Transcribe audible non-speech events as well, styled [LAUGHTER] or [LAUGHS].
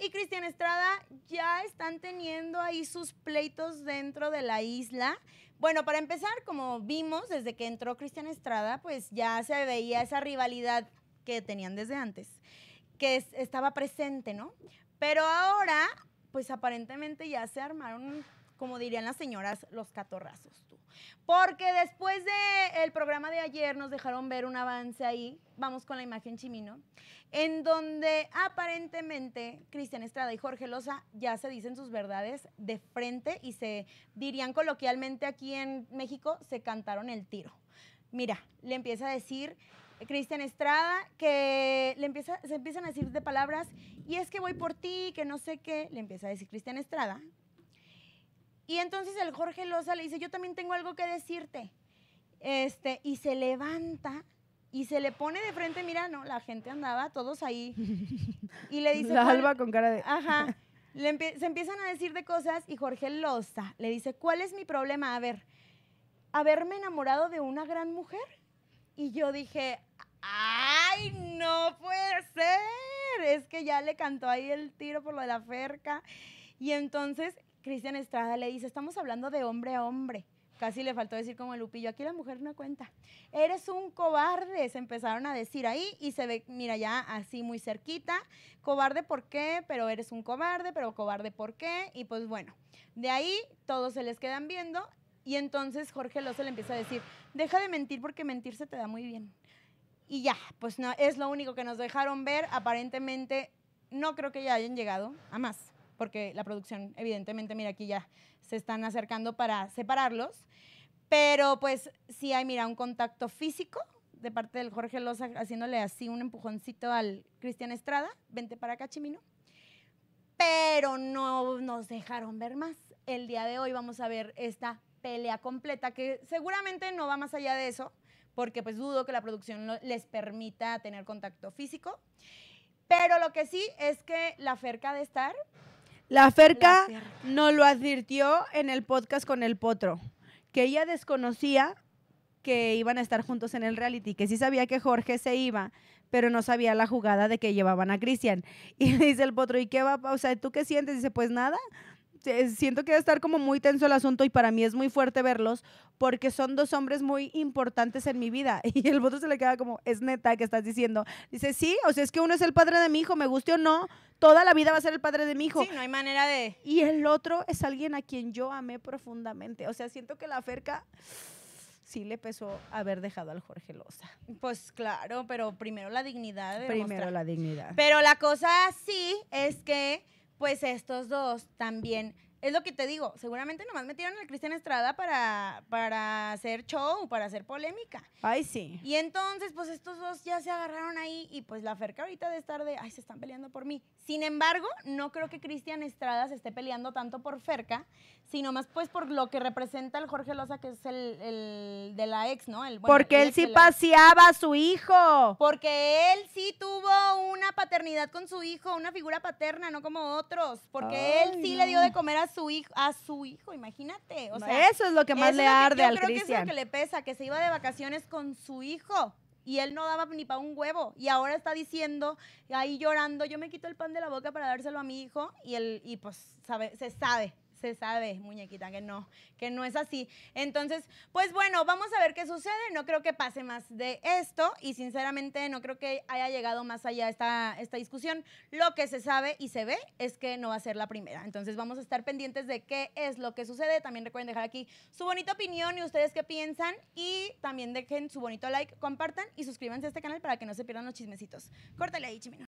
y Cristian Estrada ya están teniendo ahí sus pleitos dentro de la isla. Bueno, para empezar, como vimos desde que entró Cristian Estrada, pues ya se veía esa rivalidad que tenían desde antes, que estaba presente, ¿no? Pero ahora, pues aparentemente ya se armaron como dirían las señoras, los catorrazos tú. Porque después del programa de ayer nos dejaron ver un avance ahí, vamos con la imagen chimino, en donde aparentemente Cristian Estrada y Jorge Loza ya se dicen sus verdades de frente y se dirían coloquialmente aquí en México, se cantaron el tiro. Mira, le empieza a decir Cristian Estrada, que le empieza, se empiezan a decir de palabras, y es que voy por ti, que no sé qué, le empieza a decir Cristian Estrada, y entonces el Jorge Loza le dice, yo también tengo algo que decirte. Este, y se levanta y se le pone de frente, mira, no, la gente andaba, todos ahí. Y le dice... Salva [LAUGHS] con cara de... Ajá. [LAUGHS] se empiezan a decir de cosas y Jorge Loza le dice, ¿cuál es mi problema? A ver, haberme enamorado de una gran mujer. Y yo dije, ¡ay, no puede ser! Es que ya le cantó ahí el tiro por lo de la ferca. Y entonces Cristian Estrada le dice, estamos hablando de hombre a hombre. Casi le faltó decir como el Lupillo, aquí la mujer no cuenta. Eres un cobarde, se empezaron a decir ahí y se ve, mira ya así muy cerquita. Cobarde por qué, pero eres un cobarde, pero cobarde por qué. Y pues bueno, de ahí todos se les quedan viendo y entonces Jorge López le empieza a decir, deja de mentir porque mentir se te da muy bien. Y ya, pues no, es lo único que nos dejaron ver. Aparentemente no creo que ya hayan llegado a más porque la producción, evidentemente, mira, aquí ya se están acercando para separarlos. Pero pues sí hay, mira, un contacto físico de parte del Jorge Loza haciéndole así un empujoncito al Cristian Estrada, vente para acá, Chimino. Pero no nos dejaron ver más. El día de hoy vamos a ver esta pelea completa que seguramente no va más allá de eso, porque pues dudo que la producción les permita tener contacto físico. Pero lo que sí es que la cerca de estar la Ferca no lo advirtió en el podcast con el Potro, que ella desconocía que iban a estar juntos en el reality, que sí sabía que Jorge se iba, pero no sabía la jugada de que llevaban a Cristian. [LAUGHS] Y le dice el Potro, ¿y qué va? O sea, ¿tú qué sientes? Dice, pues nada. Eh, siento que debe estar como muy tenso el asunto y para mí es muy fuerte verlos porque son dos hombres muy importantes en mi vida. [LAUGHS] Y el voto se le queda como, es neta que estás diciendo. Dice, sí, o sea, es que uno es el padre de mi hijo, me guste o no, toda la vida va a ser el padre de mi hijo. Sí, no hay manera de... Y el otro es alguien a quien yo amé profundamente. O sea, siento que la Ferca sí le pesó haber dejado al Jorge Loza. Pues claro, pero primero la dignidad. primero la dignidad. Pero la cosa sí es que pues estos dos también es lo que te digo, seguramente nomás metieron a Cristian Estrada para, para hacer show, para hacer polémica. Ay, sí. Y entonces, pues estos dos ya se agarraron ahí y pues la Ferca ahorita de estar de, ay, se están peleando por mí. Sin embargo, no creo que Cristian Estrada se esté peleando tanto por Ferca, sino más pues por lo que representa el Jorge Loza, que es el, de la ex, ¿no? El, porque él sí paseaba a su hijo. Porque él sí tuvo una paternidad con su hijo, una figura paterna, no como otros. Porque él sí le dio de comer a su hijo, a su hijo, imagínate. O sea, eso es lo que más le arde yo al creo que es lo que le pesa, que se iba de vacaciones con su hijo y él no daba ni para un huevo y ahora está diciendo ahí llorando, yo me quito el pan de la boca para dárselo a mi hijo y él y pues sabe, se sabe se sabe, muñequita, que no, que no es así. Entonces, pues bueno, vamos a ver qué sucede. No creo que pase más de esto y sinceramente no creo que haya llegado más allá esta, esta discusión. Lo que se sabe y se ve es que no va a ser la primera. Entonces vamos a estar pendientes de qué es lo que sucede. También recuerden dejar aquí su bonita opinión y ustedes qué piensan. Y también dejen su bonito like, compartan y suscríbanse a este canal para que no se pierdan los chismecitos. Córtale ahí, Chimino.